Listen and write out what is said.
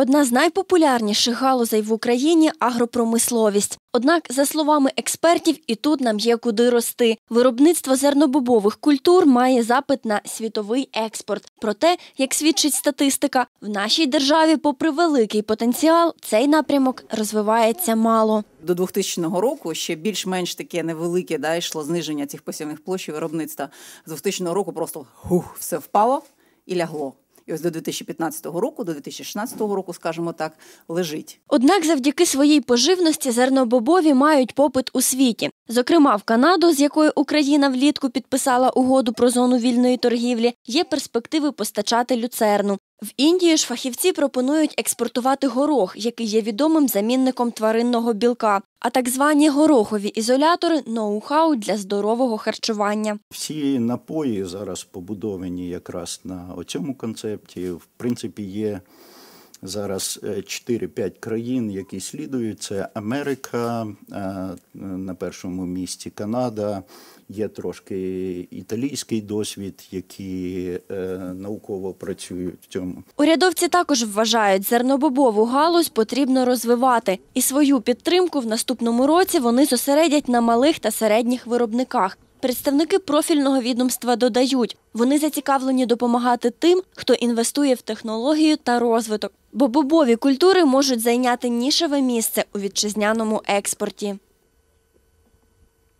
Одна з найпопулярніших галузей в Україні агропромисловість. Однак, за словами експертів, і тут нам є куди рости. Виробництво зернобобових культур має запит на світовий експорт. Проте, як свідчить статистика, в нашій державі, попри великий потенціал, цей напрямок розвивається мало. До 2000 року ще більш-менш таке невелике да, йшло зниження цих посівних площ виробництва. З 2000 року просто хух, все впало і лягло і ось до 2015 року, до 2016 року, скажімо так, лежить. Однак, завдяки своїй поживності зернобобові мають попит у світі. Зокрема, в Канаду, з якою Україна влітку підписала угоду про зону вільної торгівлі, є перспективи постачати люцерну. В Індії ж фахівці пропонують експортувати горох, який є відомим замінником тваринного білка. А так звані горохові ізолятори ноу-хау для здорового харчування. Всі напої зараз побудовані якраз на цьому концепті. В принципі, є зараз 4-5 е, країн, які слідують. Це Америка е, на першому місці Канада. Є трошки італійський досвід, які е, науково працюють в цьому. Урядовці також вважають, зернобобову галузь потрібно розвивати, і свою підтримку в наступному році вони зосередять на малих та середніх виробниках. Представники профільного відомства додають, вони зацікавлені допомагати тим, хто інвестує в технологію та розвиток, бо бобові культури можуть зайняти нішеве місце у вітчизняному експорті.